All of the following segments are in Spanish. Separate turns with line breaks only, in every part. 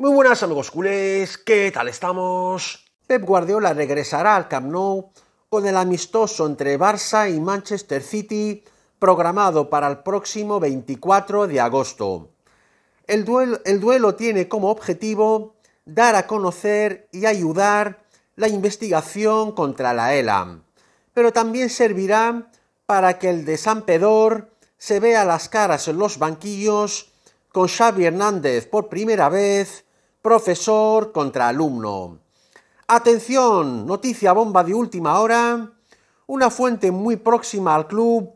Muy buenas amigos culés, ¿qué tal estamos? Pep Guardiola regresará al Camp Nou con el amistoso entre Barça y Manchester City programado para el próximo 24 de agosto. El duelo, tiene como objetivo dar a conocer y ayudar la investigación contra la ELA, pero también servirá para que el de San se vea las caras en los banquillos con Xavi Hernández por primera vez profesor contra alumno. Atención, noticia bomba de última hora. Una fuente muy próxima al club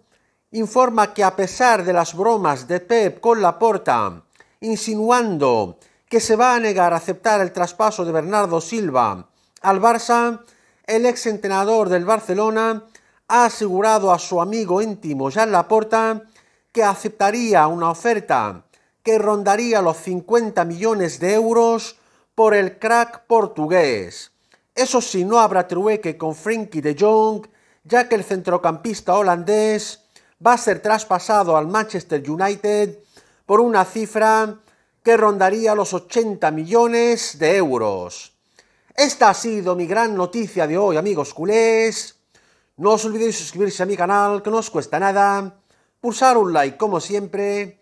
informa que a pesar de las bromas de Pep con Laporta, insinuando que se va a negar a aceptar el traspaso de Bernardo Silva al Barça, el ex entrenador del Barcelona ha asegurado a su amigo íntimo Jean Laporta que aceptaría una oferta que rondaría los 50 millones de euros por el crack portugués. Eso sí, no habrá trueque con Frankie de Jong, ya que el centrocampista holandés va a ser traspasado al Manchester United por una cifra que rondaría los 80 millones de euros. Esta ha sido mi gran noticia de hoy, amigos culés. No os olvidéis suscribirse a mi canal, que no os cuesta nada. Pulsar un like, como siempre